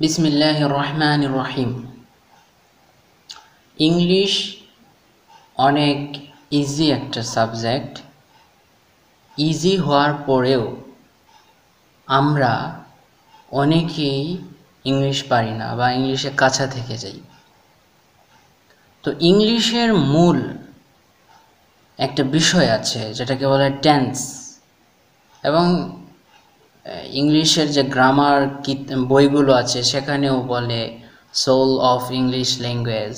বিসমিল্লাহ রহমান রহিম ইংলিশ অনেক ইজি একটা সাবজেক্ট ইজি হওয়ার পরেও আমরা অনেকেই ইংলিশ পারি না বা ইংলিশে কাছা থেকে যাই তো ইংলিশের মূল একটা বিষয় আছে যেটাকে বলে টেন্স এবং ইংলিশের যে গ্রামার বইগুলো আছে সেখানেও বলে সোল অফ ইংলিশ ল্যাঙ্গুয়েজ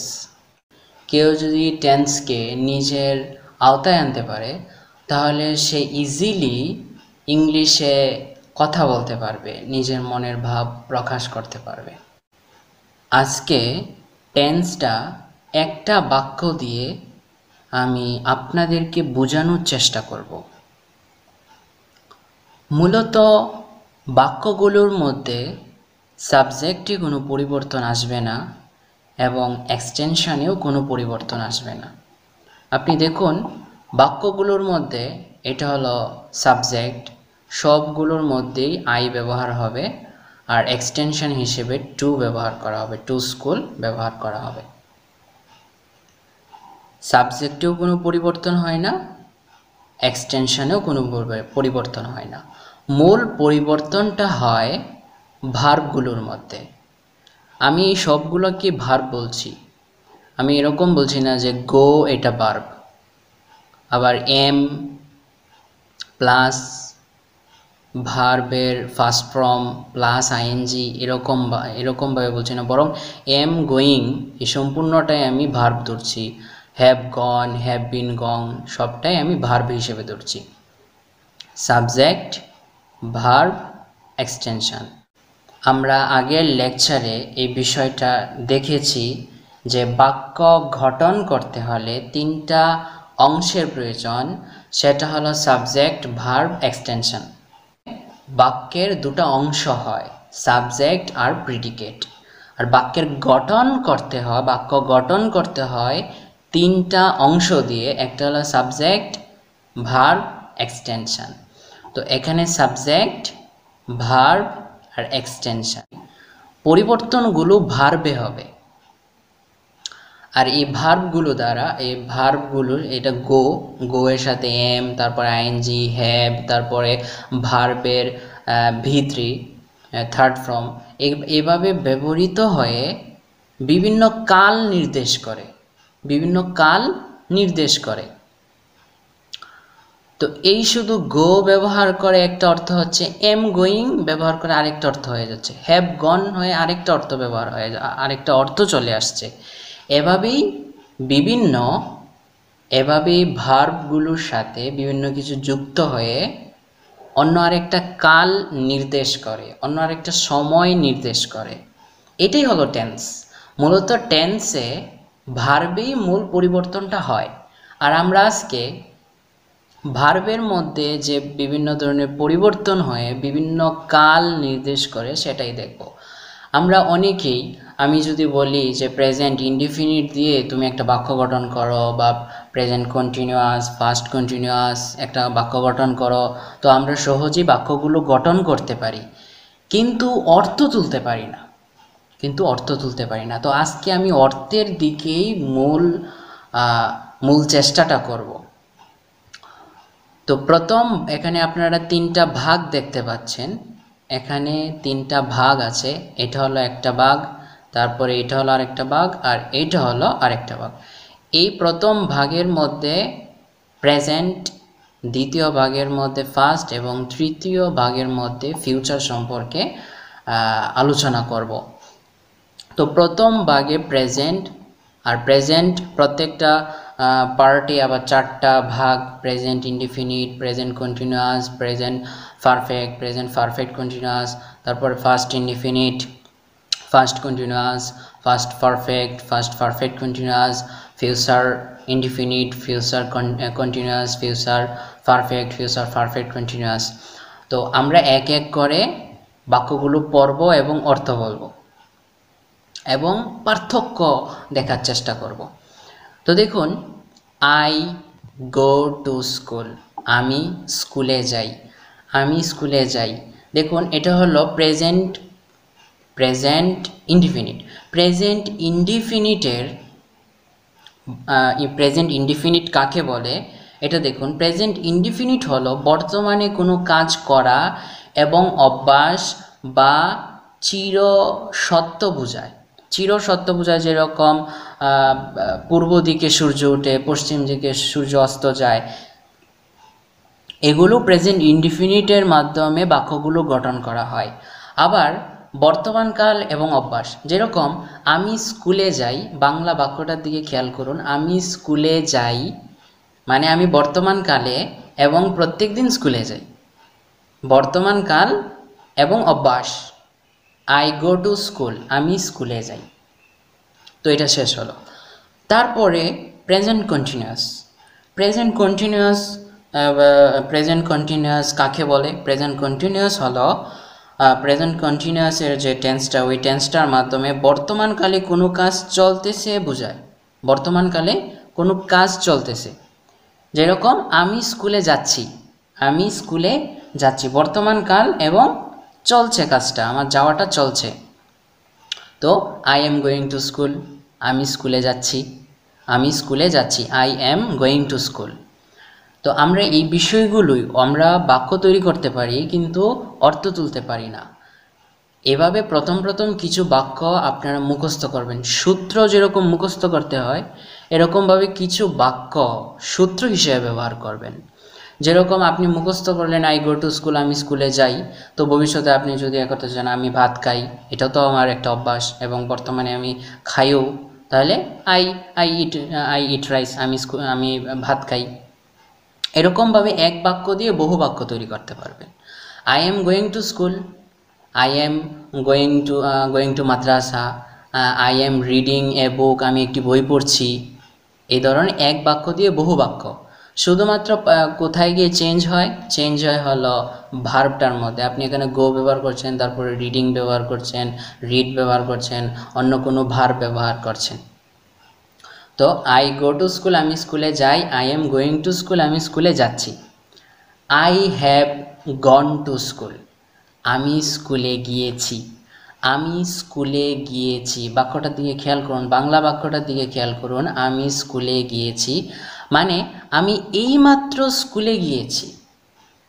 কেউ যদি টেন্সকে নিজের আওতায় আনতে পারে তাহলে সে ইজিলি ইংলিশে কথা বলতে পারবে নিজের মনের ভাব প্রকাশ করতে পারবে আজকে টেন্সটা একটা বাক্য দিয়ে আমি আপনাদেরকে বোঝানোর চেষ্টা করব মূলত বাক্যগুলোর মধ্যে সাবজেক্টে কোনো পরিবর্তন আসবে না এবং এক্সটেনশানেও কোনো পরিবর্তন আসবে না আপনি দেখুন বাক্যগুলোর মধ্যে এটা হলো সাবজেক্ট সবগুলোর মধ্যেই আই ব্যবহার হবে আর এক্সটেনশান হিসেবে টু ব্যবহার করা হবে টু স্কুল ব্যবহার করা হবে সাবজেক্টেও কোনো পরিবর্তন হয় না এক্সটেনশনেও কোনো পরিবর্তন হয় না মূল পরিবর্তনটা হয় ভার্বগুলোর মধ্যে আমি এই সবগুলোকে ভার্ব বলছি আমি এরকম বলছি না যে গো এটা ভার্ব আবার এম প্লাস ভার্বের ফার্স্ট ফর্ম প্লাস আইএনজি এরকম এরকমভাবে বলছি না বরং এম গোয়িং এই সম্পূর্ণটাই আমি ভার্ব ধরছি হ্যাভ গন হ্যাভ বিন গং সবটাই আমি ভার্ভ হিসেবে ধরছি সাবজেক্ট ভার্ব এক্সটেনশন আমরা আগের লেকচারে এই বিষয়টা দেখেছি যে বাক্য গঠন করতে হলে তিনটা অংশের প্রয়োজন সেটা হলো সাবজেক্ট ভার্ব এক্সটেনশন বাক্যের দুটো অংশ হয় সাবজেক্ট আর প্রিডিকেট আর বাক্যের গঠন করতে হয় বাক্য গঠন করতে হয় তিনটা অংশ দিয়ে একটা হলো সাবজেক্ট ভার্ব এক্সটেনশান তো এখানে সাবজেক্ট ভার আর এক্সটেনশান পরিবর্তনগুলো ভার্বে হবে আর এই ভার্বগুলো দ্বারা এই ভার্বগুলো এটা গো গো এর সাথে এম তারপর আইএনজি হ্যাভ তারপরে ভার্বের ভিত্রি থার্ড ফর্ম এভাবে ব্যবহৃত হয়ে বিভিন্ন কাল নির্দেশ করে বিভিন্ন কাল নির্দেশ করে তো এই শুধু গো ব্যবহার করে একটা অর্থ হচ্ছে এম গোয়িং ব্যবহার করে আরেকটা অর্থ হয়ে যাচ্ছে হ্যাভ গন হয়ে আরেকটা অর্থ ব্যবহার হয়ে আরেকটা অর্থ চলে আসছে এভাবেই বিভিন্ন এভাবেই ভার্বগুলোর সাথে বিভিন্ন কিছু যুক্ত হয়ে অন্য আরেকটা কাল নির্দেশ করে অন্য আরেকটা সময় নির্দেশ করে এটাই হলো টেন্স মূলত টেন্সে ভার্বেই মূল পরিবর্তনটা হয় আর আমরা আজকে ভার্বের মধ্যে যে বিভিন্ন ধরনের পরিবর্তন হয়ে বিভিন্ন কাল নির্দেশ করে সেটাই দেখব আমরা অনেকেই আমি যদি বলি যে প্রেজেন্ট ইনডিফিনিট দিয়ে তুমি একটা বাক্য গঠন করো বা প্রেজেন্ট কন্টিনিউয়াস ফাস্ট কন্টিনিউয়াস একটা বাক্য গঠন করো তো আমরা সহজেই বাক্যগুলো গঠন করতে পারি কিন্তু অর্থ তুলতে পারি না কিন্তু অর্থ তুলতে পারি না তো আজকে আমি অর্থের দিকেই মূল মূল চেষ্টাটা করব তো প্রথম এখানে আপনারা তিনটা ভাগ দেখতে পাচ্ছেন এখানে তিনটা ভাগ আছে এটা হলো একটা ভাগ তারপরে এটা হলো আরেকটা ভাগ আর এটা হলো আরেকটা ভাগ এই প্রথম ভাগের মধ্যে প্রেজেন্ট দ্বিতীয় ভাগের মধ্যে ফার্স্ট এবং তৃতীয় ভাগের মধ্যে ফিউচার সম্পর্কে আলোচনা করব তো প্রথম ভাগে প্রেজেন্ট আর প্রেজেন্ট প্রত্যেকটা পার্টি আবার চারটা ভাগ present indefinite present continuous present perfect present perfect continuous তারপর past indefinite past continuous past perfect past perfect continuous future indefinite future continuous future perfect future perfect continuous তো আমরা এক এক করে বাক্যগুলো পড়ব এবং অর্থ বলবো এবং পার্থক্য দেখার চেষ্টা করব তো দেখুন আই গো টু স্কুল আমি স্কুলে যাই আমি স্কুলে যাই দেখুন এটা হলো প্রেজেন্ট প্রেজেন্ট ইনডিফিনিট প্রেজেন্ট ইনডিফিনিটের প্রেজেন্ট ইনডিফিনিট কাকে বলে এটা দেখুন প্রেজেন্ট ইনডিফিনিট হলো বর্তমানে কোনো কাজ করা এবং অভ্যাস বা চির সত্য বোঝায় পূজা যেরকম পূর্ব দিকে সূর্য ওঠে পশ্চিম দিকে সূর্য অস্ত যায় এগুলো প্রেজেন্ট ইনডিফিনিটের মাধ্যমে বাক্যগুলো গঠন করা হয় আবার বর্তমানকাল এবং অভ্যাস যেরকম আমি স্কুলে যাই বাংলা বাক্যটার দিকে খেয়াল করুন আমি স্কুলে যাই মানে আমি বর্তমানকালে এবং প্রত্যেক দিন স্কুলে যাই বর্তমানকাল এবং অভ্যাস আই গো টু স্কুল আমি স্কুলে যাই তো এটা শেষ হলো তারপরে present continuous present continuous present continuous কাকে বলে প্রেজেন্ট কন্টিনিউয়াস হলো প্রেজেন্ট কন্টিনিউয়াসের যে টেন্সটা ওই টেন্সটার মাধ্যমে বর্তমানকালে কোনো কাজ চলতেছে বোঝায় বর্তমানকালে কোনো কাজ চলতেছে যেরকম আমি স্কুলে যাচ্ছি আমি স্কুলে যাচ্ছি বর্তমানকাল এবং চলছে কাজটা আমার যাওয়াটা চলছে তো I am going to school আমি স্কুলে যাচ্ছি আমি স্কুলে যাচ্ছি I am going to school তো আমরা এই বিষয়গুলোই আমরা বাক্য তৈরি করতে পারি কিন্তু অর্থ তুলতে পারি না এভাবে প্রথম প্রথম কিছু বাক্য আপনারা মুখস্থ করবেন সূত্র যেরকম মুখস্থ করতে হয় এরকমভাবে কিছু বাক্য সূত্র হিসেবে ব্যবহার করবেন যেরকম আপনি মুখস্থ করলেন আই গো টু স্কুল আমি স্কুলে যাই তো ভবিষ্যতে আপনি যদি একথা জান আমি ভাত খাই এটা তো আমার একটা অভ্যাস এবং বর্তমানে আমি খাইও তাহলে I I eat I eat rice আমি আমি ভাত খাই এরকমভাবে এক বাক্য দিয়ে বহু বাক্য তৈরি করতে পারবেন I am going to school I am going to going to madrasa I am reading a book আমি একটি বই পড়ছি এই ধরনের এক বাক্য দিয়ে বহু বাক্য শুধুমাত্র কোথায় গিয়ে চেঞ্জ হয় চেঞ্জ হয় হলো ভার্বটার মধ্যে আপনি এখানে গো ব্যবহার করছেন তারপরে রিডিং ব্যবহার করছেন রিড ব্যবহার করছেন অন্য কোনো ভার্ব ব্যবহার করছেন তো আই গো টু স্কুল আমি স্কুলে যাই I am going to school আমি স্কুলে যাচ্ছি I have gone to school আমি স্কুলে গিয়েছি আমি স্কুলে গিয়েছি বাক্যটার দিকে খেয়াল করুন বাংলা বাক্যটার দিকে খেয়াল করুন আমি স্কুলে গিয়েছি মানে আমি এইমাত্র স্কুলে গিয়েছি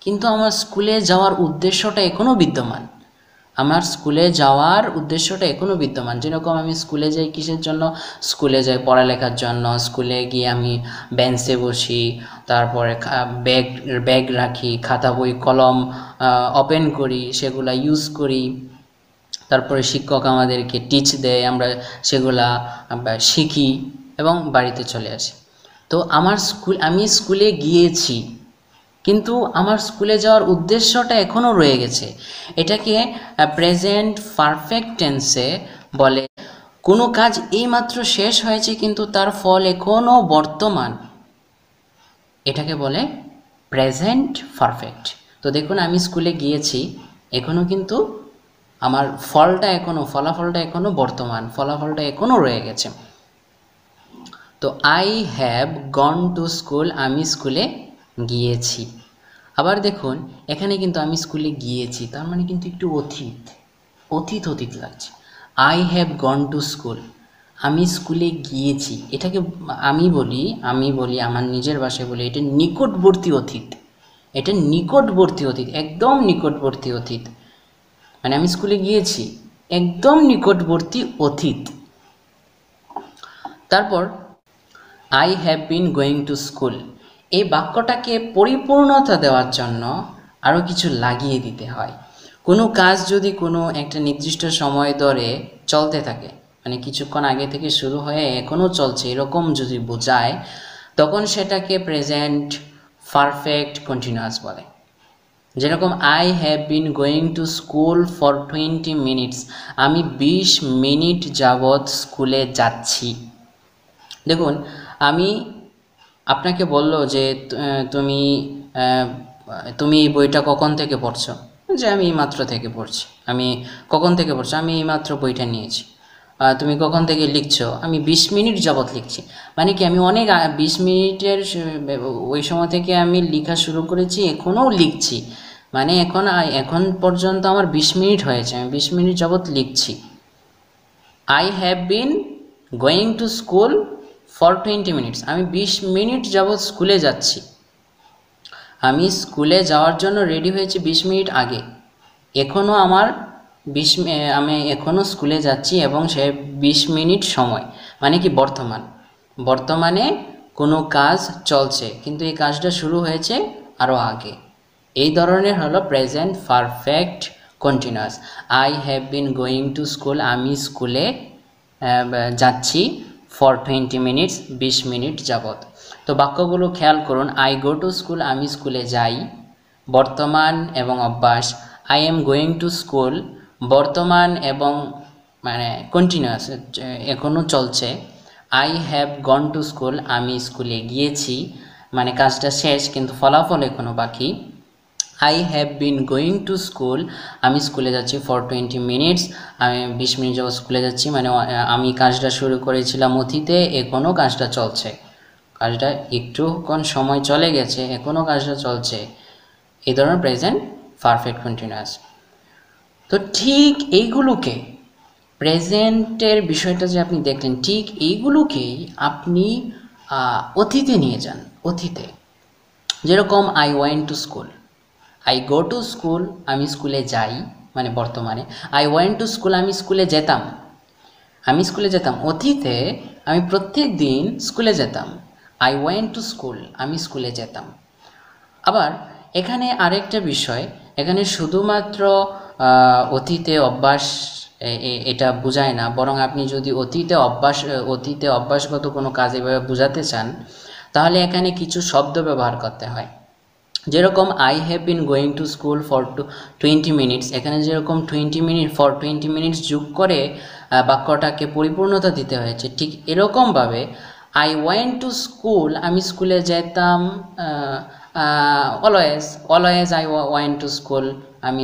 কিন্তু আমার স্কুলে যাওয়ার উদ্দেশ্যটা এখনও বিদ্যমান আমার স্কুলে যাওয়ার উদ্দেশ্যটা এখনও বিদ্যমান যেরকম আমি স্কুলে যাই কিসের জন্য স্কুলে যাই পড়ালেখার জন্য স্কুলে গিয়ে আমি বেঞ্চে বসি তারপরে ব্যাগ ব্যাগ রাখি খাতা বই কলম ওপেন করি সেগুলো ইউজ করি তারপরে শিক্ষক আমাদেরকে টিচ দেয় আমরা সেগুলা আমরা শিখি এবং বাড়িতে চলে আসি তো আমার স্কুল আমি স্কুলে গিয়েছি কিন্তু আমার স্কুলে যাওয়ার উদ্দেশ্যটা এখনও রয়ে গেছে এটাকে প্রেজেন্ট পারফেক্ট টেন্সে বলে কোনো কাজ এইমাত্র শেষ হয়েছে কিন্তু তার ফল এখনও বর্তমান এটাকে বলে প্রেজেন্ট পারফেক্ট তো দেখুন আমি স্কুলে গিয়েছি এখনও কিন্তু আমার ফলটা এখনও ফলাফলটা এখনও বর্তমান ফলাফলটা এখনও রয়ে গেছে তো I have gone to school আমি স্কুলে গিয়েছি আবার দেখুন এখানে কিন্তু আমি স্কুলে গিয়েছি তার মানে কিন্তু একটু অতীত অতীত অতীত লাগছে I have gone to school আমি স্কুলে গিয়েছি এটাকে আমি বলি আমি বলি আমার নিজের ভাষায় বলি এটা নিকটবর্তী অতীত এটা নিকটবর্তী অতীত একদম নিকটবর্তী অতীত মানে আমি স্কুলে গিয়েছি একদম নিকটবর্তী অতীত তারপর I have been going to school এই বাক্যটাকে পরিপূর্ণতা দেওয়ার জন্য আরও কিছু লাগিয়ে দিতে হয় কোনো কাজ যদি কোনো একটা নির্দিষ্ট সময় ধরে চলতে থাকে মানে কিছুক্ষণ আগে থেকে শুরু হয়ে এখনও চলছে এরকম যদি বোঝায় তখন সেটাকে প্রেজেন্ট পারফেক্ট কন্টিনিউয়াস বলে যেরকম I have been going to school for twenty minutes আমি বিশ মিনিট যাবৎ স্কুলে যাচ্ছি দেখুন আমি আপনাকে বলল যে তুমি তুমি এই বইটা কখন থেকে পড়ছো যে আমি মাত্র থেকে পড়ছি আমি কখন থেকে পড়ছি আমি মাত্র বইটা নিয়েছি তুমি কখন থেকে লিখছো আমি বিশ মিনিট যাবৎ লিখছি মানে কি আমি অনেক বিশ মিনিটের ওই সময় থেকে আমি লিখা শুরু করেছি এখনও লিখছি মানে এখন এখন পর্যন্ত আমার বিশ মিনিট হয়েছে আমি বিশ মিনিট যাবৎ লিখছি I have been going to school for twenty minutes আমি বিশ মিনিট যাবৎ স্কুলে যাচ্ছি আমি স্কুলে যাওয়ার জন্য রেডি হয়েছি বিশ মিনিট আগে এখনও আমার বিশ আমি এখনও স্কুলে যাচ্ছি এবং সে বিশ মিনিট সময় মানে কি বর্তমান বর্তমানে কোনো কাজ চলছে কিন্তু এই কাজটা শুরু হয়েছে আরও আগে এই ধরনের হলো present perfect continuous I have been going to school আমি স্কুলে যাচ্ছি ফর টোয়েন্টি মিনিটস বিশ মিনিট যাবত তো বাক্যগুলো খেয়াল করুন আই গো টু স্কুল আমি স্কুলে যাই বর্তমান এবং অভ্যাস I am going to school বর্তমান এবং মানে কন্টিনিউয়াস এখনও চলছে I have gone to school আমি স্কুলে গিয়েছি মানে কাজটা শেষ কিন্তু ফলাফল এখনও বাকি I have been going to school আমি স্কুলে যাচ্ছি ফর টোয়েন্টি মিনিটস আমি বিশ মিনিট যাব স্কুলে যাচ্ছি মানে আমি কাজটা শুরু করেছিলাম অতীতে এখনও কাজটা চলছে কাজটা একটুক্ষণ সময় চলে গেছে এখনও কাজটা চলছে এই ধরনের প্রেজেন্ট পারফেক্ট কন্টিনিউয়াস তো ঠিক এইগুলোকে প্রেজেন্টের বিষয়টা যে আপনি দেখলেন ঠিক এইগুলোকেই আপনি অতীতে নিয়ে যান অতীতে যেরকম I went to school I go to school আমি স্কুলে যাই মানে বর্তমানে আই ওয়েন টু স্কুল আমি স্কুলে যেতাম আমি স্কুলে যেতাম অতীতে আমি প্রত্যেক দিন স্কুলে যেতাম আই ওয়েন টু স্কুল আমি স্কুলে যেতাম আবার এখানে আরেকটা বিষয় এখানে শুধুমাত্র অতীতে অভ্যাস এটা বোঝায় না বরং আপনি যদি অতীতে অভ্যাস অতীতে অভ্যাসগত কোনো কাজ এভাবে বোঝাতে চান তাহলে এখানে কিছু শব্দ ব্যবহার করতে হয় যেরকম I have been going to school for two twenty minutes এখানে যেরকম twenty minute for twenty minutes যোগ করে বাক্যটাকে পরিপূর্ণতা দিতে হয়েছে ঠিক এরকমভাবে আই ওয়েন্ট টু স্কুল আমি স্কুলে যেতাম always always I went to school আমি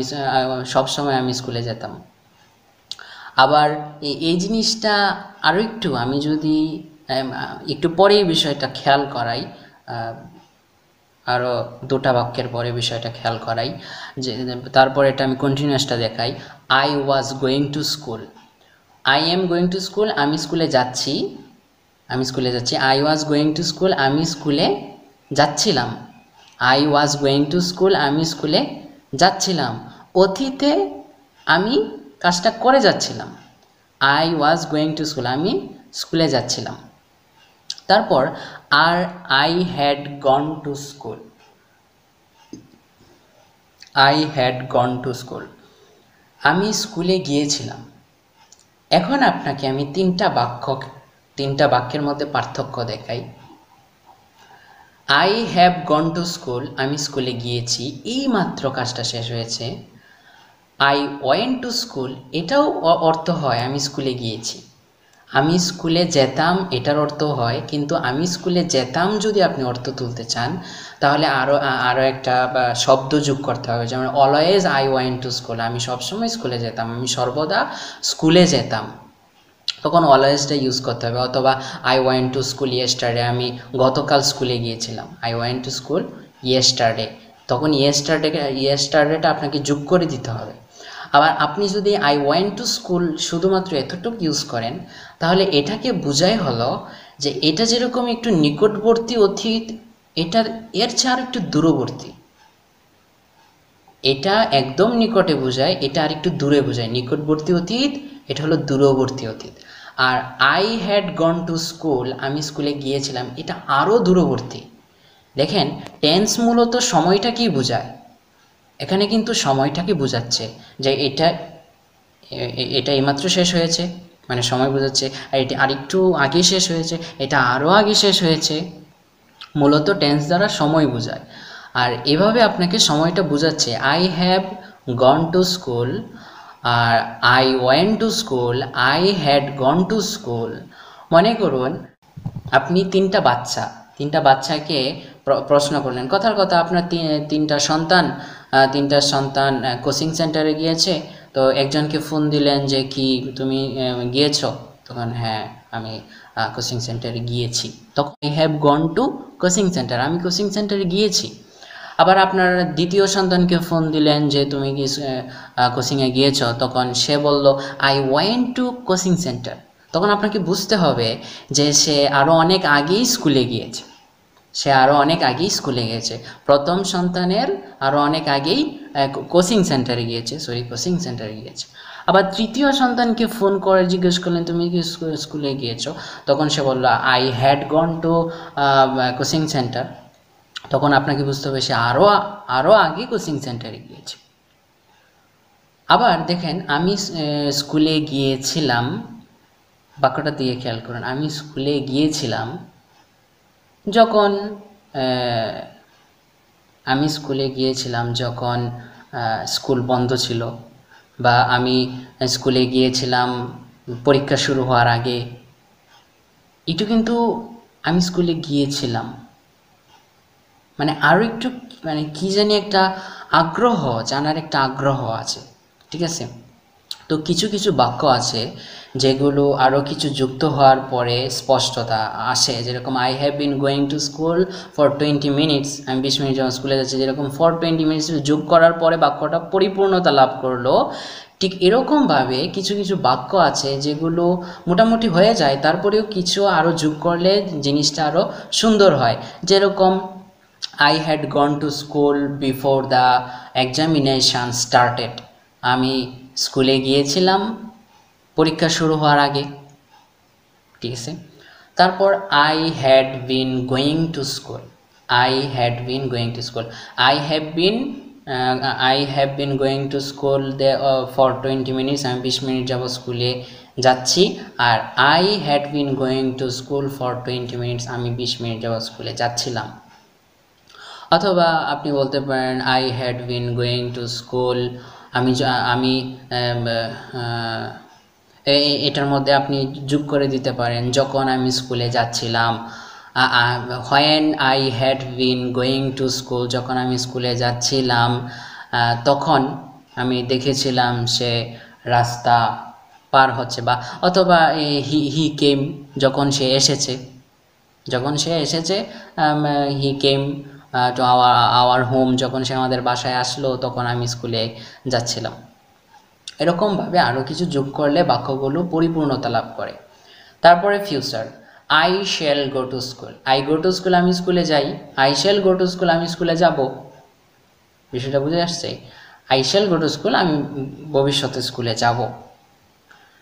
সবসময় আমি স্কুলে যেতাম আবার এই জিনিসটা আরও একটু আমি যদি একটু পরেই বিষয়টা খেয়াল করাই আরও দুটা বাক্যের পরে বিষয়টা খেয়াল করাই যে তারপর এটা আমি কন্টিনিউসটা দেখাই I was going to school I am going to school আমি স্কুলে যাচ্ছি আমি স্কুলে যাচ্ছি I was going to school আমি স্কুলে যাচ্ছিলাম I was going to school আমি স্কুলে যাচ্ছিলাম অতীতে আমি কাজটা করে যাচ্ছিলাম I was going to school আমি স্কুলে যাচ্ছিলাম তারপর আর I had gone to school I had gone to school আমি স্কুলে গিয়েছিলাম এখন আপনাকে আমি তিনটা বাক্য তিনটা বাক্যের মধ্যে পার্থক্য দেখাই I have gone to school আমি স্কুলে গিয়েছি এই মাত্র কাজটা শেষ হয়েছে আই ওয়েন টু স্কুল এটাও অর্থ হয় আমি স্কুলে গিয়েছি আমি স্কুলে যেতাম এটার অর্থ হয় কিন্তু আমি স্কুলে যেতাম যদি আপনি অর্থ তুলতে চান তাহলে আরও আরও একটা শব্দ যোগ করতে হবে যেমন always I went to school আমি সবসময় স্কুলে যেতাম আমি সর্বদা স্কুলে যেতাম তখন অলওয়েজটা ইউজ করতে হবে অথবা I went to school yesterday আমি গতকাল স্কুলে গিয়েছিলাম I went to school yesterday তখন ইয়েস্টারডে ইয়েস্টারডেটা আপনাকে যোগ করে দিতে হবে আবার আপনি যদি আই ওয়েন টু স্কুল শুধুমাত্র এতটুকু ইউজ করেন তাহলে এটাকে বোঝাই হলো যে এটা যেরকম একটু নিকটবর্তী অতীত এটার এর চেয়ে আর একটু দূরবর্তী এটা একদম নিকটে বোঝায় এটা আর একটু দূরে বোঝায় নিকটবর্তী অতীত এটা হলো দূরবর্তী অতীত আর I had gone to school আমি স্কুলে গিয়েছিলাম এটা আরও দূরবর্তী দেখেন টেন্স মূলত সময়টা কি বোঝায় এখানে কিন্তু সময়টাকে বোঝাচ্ছে যে এটা এটা এইমাত্র শেষ হয়েছে মানে সময় বোঝাচ্ছে আর এটি আরেকটু আগে শেষ হয়েছে এটা আরও আগে শেষ হয়েছে মূলত টেন্স দ্বারা সময় বোঝায় আর এভাবে আপনাকে সময়টা বোঝাচ্ছে I have gone to school আর I went to school I had gone to school মনে করুন আপনি তিনটা বাচ্চা তিনটা বাচ্চাকে প্রশ্ন করলেন কথার কথা আপনার তিনটা সন্তান তিনটা সন্তান কোচিং সেন্টারে গিয়েছে তো একজনকে ফোন দিলেন যে কি তুমি গিয়েছো তখন হ্যাঁ আমি কোচিং সেন্টারে গিয়েছি তখন I have gone to coaching centre আমি কোচিং সেন্টারে গিয়েছি আবার আপনার দ্বিতীয় সন্তানকে ফোন দিলেন যে তুমি কি কোচিংয়ে গিয়েছো তখন সে বলল I went to coaching centre তখন আপনাকে বুঝতে হবে যে সে আরও অনেক আগেই স্কুলে গিয়েছে সে আরও অনেক আগেই স্কুলে গেছে প্রথম সন্তানের আরও অনেক আগেই কোচিং সেন্টারে গিয়েছে সরি কোচিং সেন্টারে গিয়েছে আবার তৃতীয় সন্তানকে ফোন করে জিজ্ঞেস করলেন তুমি কি স্কুলে গিয়েছো তখন সে বললো I had gone to coaching centre তখন আপনাকে বুঝতে হবে সে আরও আরও আগে কোচিং সেন্টারে গিয়েছে আবার দেখেন আমি স্কুলে গিয়েছিলাম বাক্যটা দিয়ে খেয়াল করেন আমি স্কুলে গিয়েছিলাম যখন আমি স্কুলে গিয়েছিলাম যখন স্কুল বন্ধ ছিল বা আমি স্কুলে গিয়েছিলাম পরীক্ষা শুরু হওয়ার আগে এটু কিন্তু আমি স্কুলে গিয়েছিলাম মানে আরও একটু মানে কী জানি একটা আগ্রহ জানার একটা আগ্রহ আছে ঠিক আছে তো কিছু কিছু বাক্য আছে যেগুলো আরও কিছু যুক্ত হওয়ার পরে স্পষ্টতা আসে যেরকম I have been going to school for twenty minutes আমি বিশ মিনিট যখন স্কুলে যাচ্ছি যেরকম ফর টোয়েন্টি মিনিটস যোগ করার পরে বাক্যটা পরিপূর্ণতা লাভ করলো ঠিক এরকমভাবে কিছু কিছু বাক্য আছে যেগুলো মোটামুটি হয়ে যায় তারপরেও কিছু আরও যোগ করলে জিনিসটা আরও সুন্দর হয় যেরকম I had gone to school before the examination started আমি স্কুলে গিয়েছিলাম পরীক্ষা শুরু হওয়ার আগে ঠিক আছে তারপর I had been going to school I had been going to school I have been I have been going to school they for twenty minutes আমি বিশ মিনিট যাব স্কুলে যাচ্ছি আর I had been going to school for twenty minutes আমি বিশ minute যাব স্কুলে যাচ্ছিলাম অথবা আপনি বলতে পারেন I had been going to school আমি আমি এটার মধ্যে আপনি যোগ করে দিতে পারেন যখন আমি স্কুলে যাচ্ছিলাম when I had been going to school যখন আমি স্কুলে যাচ্ছিলাম তখন আমি দেখেছিলাম সে রাস্তা পার হচ্ছে বা অথবা হি হি কেম যখন সে এসেছে যখন সে এসেছে he came to our our home যখন সে আমাদের বাসায় আসলো তখন আমি স্কুলে যাচ্ছিলাম এরকমভাবে আরও কিছু যোগ করলে বাক্যগুলো পরিপূর্ণতা লাভ করে তারপরে future I shall go to school I go to school আমি স্কুলে যাই I shall go to school আমি স্কুলে যাব বিষয়টা বুঝে আসছে I shall go to school আমি ভবিষ্যতে স্কুলে যাব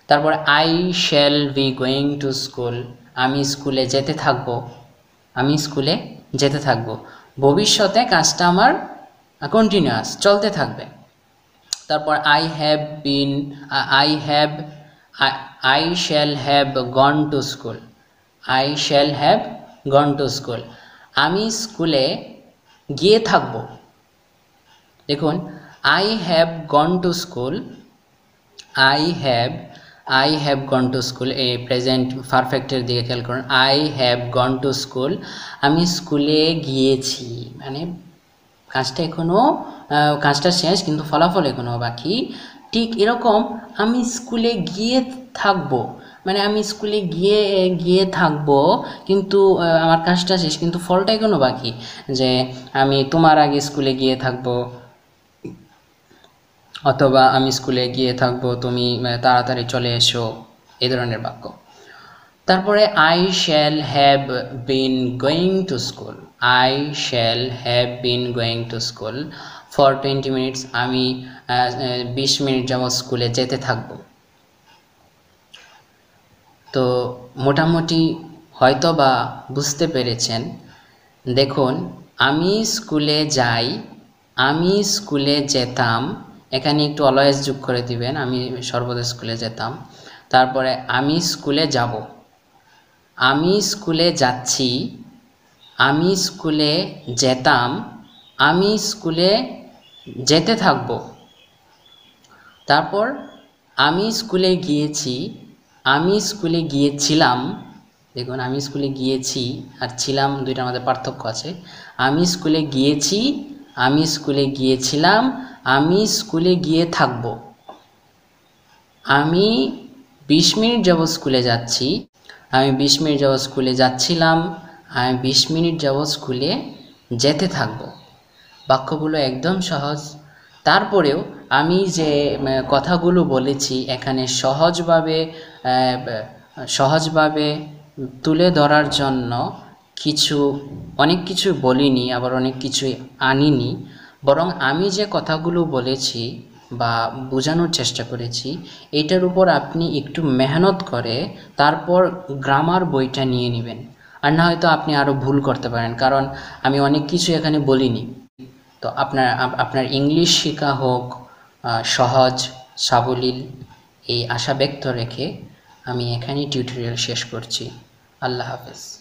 তারপরে I shall be going to school আমি স্কুলে যেতে থাকবো আমি স্কুলে যেতে থাকবো ভবিষ্যতে কাজটা আমার কন্টিনিউয়াস চলতে থাকবে তারপর I have been I have I shall have gone to school I shall have gone to school আমি স্কুলে গিয়ে থাকব দেখুন I have gone to school I have I have gone to school এই প্রেজেন্ট পারফেক্টের দিকে খেয়াল করুন I have gone to school আমি স্কুলে গিয়েছি মানে কাজটা এখনও কাজটা শেষ কিন্তু ফলাফল এখনও বাকি ঠিক এরকম আমি স্কুলে গিয়ে থাকবো মানে আমি স্কুলে গিয়ে গিয়ে থাকবো কিন্তু আমার কাজটা শেষ কিন্তু ফলটা এখনও বাকি যে আমি তোমার আগে স্কুলে গিয়ে থাকবো অথবা আমি স্কুলে গিয়ে থাকবো তুমি তাড়াতাড়ি চলে এসো এ ধরনের বাক্য তারপরে I shall have been going to school I shall have been going to school for twenty minutes আমি বিশ মিনিট যাব স্কুলে যেতে থাকবো তো মোটামুটি হয়তো বা বুঝতে পেরেছেন দেখুন আমি স্কুলে যাই আমি স্কুলে যেতাম এখানে একটু অলওয়েজ যোগ করে দিবেন আমি সর্বদা স্কুলে যেতাম তারপরে আমি স্কুলে যাব আমি স্কুলে যাচ্ছি আমি স্কুলে যেতাম আমি স্কুলে যেতে থাকব তারপর আমি স্কুলে গিয়েছি আমি স্কুলে গিয়েছিলাম দেখুন আমি স্কুলে গিয়েছি আর ছিলাম দুইটার মধ্যে পার্থক্য আছে আমি স্কুলে গিয়েছি আমি স্কুলে গিয়েছিলাম আমি স্কুলে গিয়ে থাকব আমি বিশ মিনিট যাব স্কুলে যাচ্ছি আমি বিশ মিনিট যাব স্কুলে যাচ্ছিলাম আমি বিশ মিনিট যাব স্কুলে যেতে থাকব বাক্যগুলো একদম সহজ তারপরেও আমি যে কথাগুলো বলেছি এখানে সহজভাবে সহজভাবে তুলে ধরার জন্য কিছু অনেক কিছু বলিনি আবার অনেক কিছুই আনিনি বরং আমি যে কথাগুলো বলেছি বা বোঝানোর চেষ্টা করেছি এটার উপর আপনি একটু মেহনত করে তারপর গ্রামার বইটা নিয়ে নেবেন আর না হয়তো আপনি আরও ভুল করতে পারেন কারণ আমি অনেক কিছু এখানে বলিনি তো আপনার আপনার ইংলিশ শেখা হোক সহজ সাবলীল এই আশা ব্যক্ত রেখে আমি এখানেই টিউটোরিয়াল শেষ করছি আল্লাহ হাফেজ